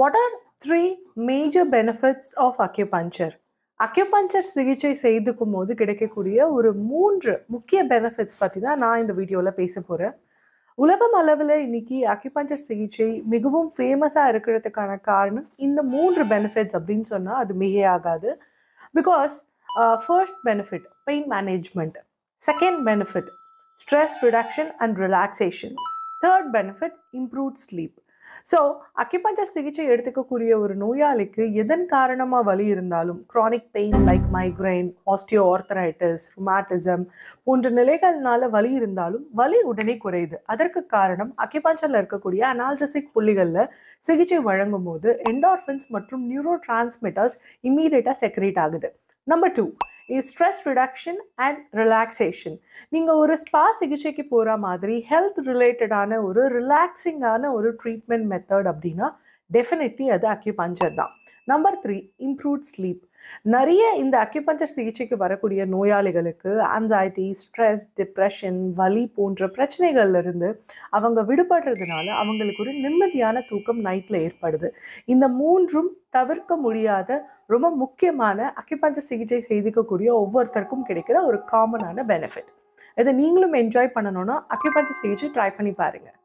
what are three major benefits of acupuncture acupuncture சிகிச்சை செய்துக்கும் போது கிடைக்கக்கூடிய ஒரு மூன்று முக்கிய பெனிஃபிட்ஸ் பற்றி தான் நான் இந்த வீடியோவில் பேச போகிறேன் உலகம் அளவில் இன்னைக்கு அக்யூபஞ்சர் சிகிச்சை மிகவும் ஃபேமஸாக இருக்கிறதுக்கான காரணம் இந்த மூன்று பெனிஃபிட்ஸ் அப்படின்னு சொன்னால் அது மிக ஆகாது because first benefit pain management second benefit stress reduction and relaxation third benefit improved sleep so acupuncture சிகிச்சை எடுத்துக்கக்கூடிய ஒரு நோயாளிக்கு எதன் காரணமாக வலி இருந்தாலும் chronic pain like migraine osteoarthritis rheumatism போன்ற நிலைகள்னால வலி இருந்தாலும் வலி உடனே குறையுது அதற்கு காரணம் அக்யூபஞ்சரில் இருக்கக்கூடிய அனால்ஜசிக் புள்ளிகளில் சிகிச்சை வழங்கும் போது என்டார்ஃபின்ஸ் மற்றும் நியூரோ டிரான்ஸ்மிட்டர்ஸ் இம்மீடியட்டாக செக்ரேட் ஆகுது number two stress reduction and relaxation நீங்கள் ஒரு ஸ்பா சிகிச்சைக்கு போகிற மாதிரி ஹெல்த் ரிலேட்டடான ஒரு ரிலாக்ஸிங்கான ஒரு ட்ரீட்மெண்ட் மெத்தட் அப்படின்னா டெஃபினெட்லி அது அக்யூபஞ்சர் தான் நம்பர் த்ரீ இம்ப்ரூவ்ட் ஸ்லீப் நிறைய இந்த அக்யூபஞ்சர் சிகிச்சைக்கு வரக்கூடிய நோயாளிகளுக்கு ஆன்சைட்டி ஸ்ட்ரெஸ் டிப்ரெஷன் வலி போன்ற பிரச்சனைகள்லேருந்து அவங்க விடுபடுறதுனால அவங்களுக்கு ஒரு நிம்மதியான தூக்கம் நைட்டில் ஏற்படுது இந்த மூன்றும் தவிர்க்க முடியாத ரொம்ப முக்கியமான அக்யூபஞ்சர் சிகிச்சை செய்திக்கக்கூடிய ஒவ்வொருத்தருக்கும் கிடைக்கிற ஒரு காமனான பெனிஃபிட் இதை நீங்களும் என்ஜாய் பண்ணணும்னா அக்யூபஞ்சர் சிகிச்சை ட்ரை பண்ணி பாருங்கள்